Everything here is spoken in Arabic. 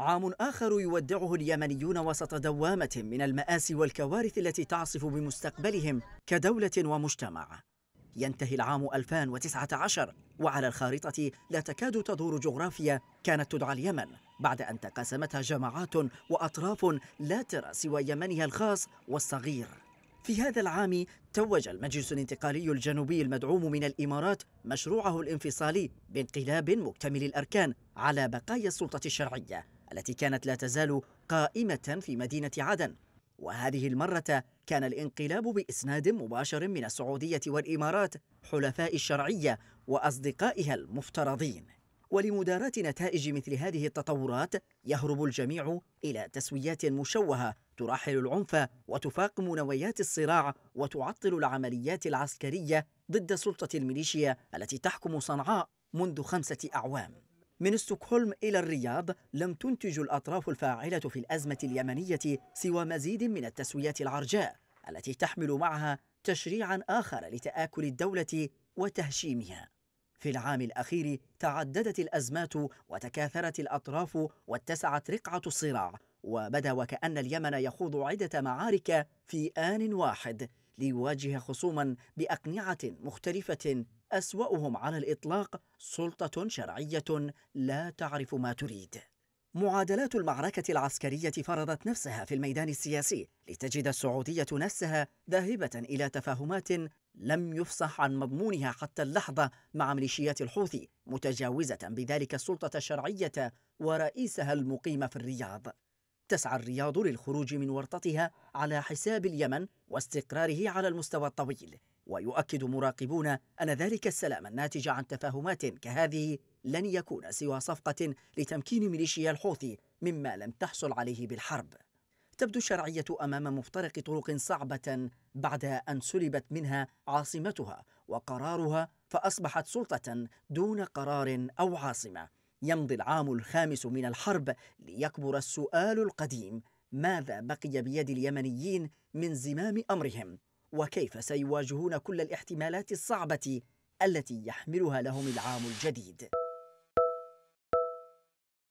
عام آخر يودعه اليمنيون وسط دوامة من المآسي والكوارث التي تعصف بمستقبلهم كدولة ومجتمع ينتهي العام 2019 وعلى الخارطة لا تكاد تدور جغرافيا كانت تدعى اليمن بعد أن تقاسمتها جماعات وأطراف لا ترى سوى يمنها الخاص والصغير في هذا العام توج المجلس الانتقالي الجنوبي المدعوم من الإمارات مشروعه الانفصالي بانقلاب مكتمل الأركان على بقايا السلطة الشرعية التي كانت لا تزال قائمة في مدينة عدن وهذه المرة كان الانقلاب بإسناد مباشر من السعودية والإمارات حلفاء الشرعية وأصدقائها المفترضين ولمداراة نتائج مثل هذه التطورات يهرب الجميع إلى تسويات مشوهة ترحل العنف وتفاقم نويات الصراع وتعطل العمليات العسكرية ضد سلطة الميليشيا التي تحكم صنعاء منذ خمسة أعوام من ستوكهولم إلى الرياض لم تنتج الأطراف الفاعلة في الأزمة اليمنية سوى مزيد من التسويات العرجاء التي تحمل معها تشريعا آخر لتآكل الدولة وتهشيمها في العام الأخير تعددت الأزمات وتكاثرت الأطراف واتسعت رقعة الصراع وبدا وكأن اليمن يخوض عدة معارك في آن واحد ليواجه خصوما بأقنعة مختلفة أسوأهم على الإطلاق سلطة شرعية لا تعرف ما تريد. معادلات المعركة العسكرية فرضت نفسها في الميدان السياسي لتجد السعودية نفسها ذاهبة إلى تفاهمات لم يفصح عن مضمونها حتى اللحظة مع ميليشيات الحوثي متجاوزة بذلك السلطة الشرعية ورئيسها المقيم في الرياض. تسعى الرياض للخروج من ورطتها على حساب اليمن واستقراره على المستوى الطويل ويؤكد مراقبون أن ذلك السلام الناتج عن تفاهمات كهذه لن يكون سوى صفقة لتمكين ميليشيا الحوثي مما لم تحصل عليه بالحرب تبدو الشرعية أمام مفترق طرق صعبة بعد أن سلبت منها عاصمتها وقرارها فأصبحت سلطة دون قرار أو عاصمة يمضي العام الخامس من الحرب ليكبر السؤال القديم ماذا بقي بيد اليمنيين من زمام أمرهم وكيف سيواجهون كل الاحتمالات الصعبة التي يحملها لهم العام الجديد